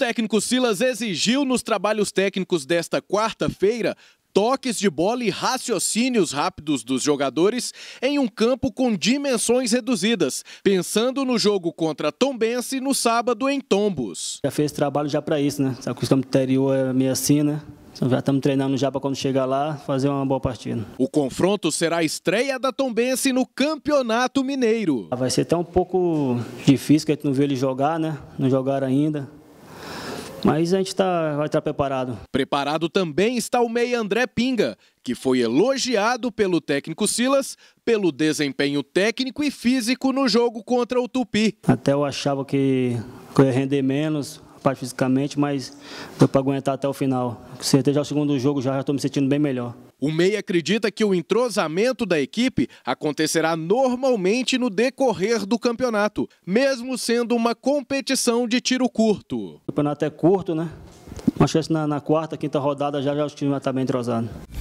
técnico Silas exigiu nos trabalhos técnicos desta quarta-feira toques de bola e raciocínios rápidos dos jogadores em um campo com dimensões reduzidas, pensando no jogo contra Tombense no sábado em Tombos. Já fez trabalho já para isso, né? Sabe tá que o campo interior é meio assim, né? Já estamos treinando já para quando chegar lá fazer uma boa partida. O confronto será a estreia da Tombense no Campeonato Mineiro. Vai ser até um pouco difícil, que a gente não vê ele jogar, né? Não jogar ainda. Mas a gente tá, vai estar tá preparado. Preparado também está o meia André Pinga, que foi elogiado pelo técnico Silas pelo desempenho técnico e físico no jogo contra o Tupi. Até eu achava que, que eu ia render menos, parte fisicamente, mas deu para aguentar até o final. Com certeza, já o segundo jogo já estou me sentindo bem melhor. O MEI acredita que o entrosamento da equipe acontecerá normalmente no decorrer do campeonato, mesmo sendo uma competição de tiro curto. O campeonato é curto, né? Acho que na, na quarta, quinta rodada já, já os times já estar tá bem entrosados.